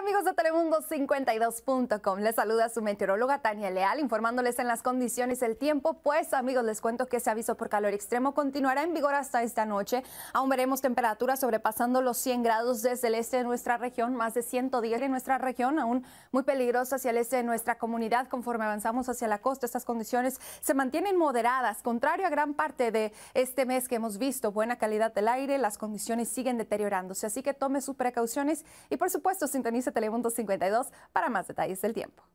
amigos de Telemundo52.com, les saluda su meteoróloga Tania Leal informándoles en las condiciones del tiempo. Pues amigos, les cuento que ese aviso por calor extremo continuará en vigor hasta esta noche. Aún veremos temperaturas sobrepasando los 100 grados desde el este de nuestra región, más de 110 en nuestra región, aún muy peligrosa hacia el este de nuestra comunidad. Conforme avanzamos hacia la costa, estas condiciones se mantienen moderadas, contrario a gran parte de este mes que hemos visto. Buena calidad del aire, las condiciones siguen deteriorándose, así que tome sus precauciones y por supuesto sintonice Telemundo 52 para más detalles del tiempo.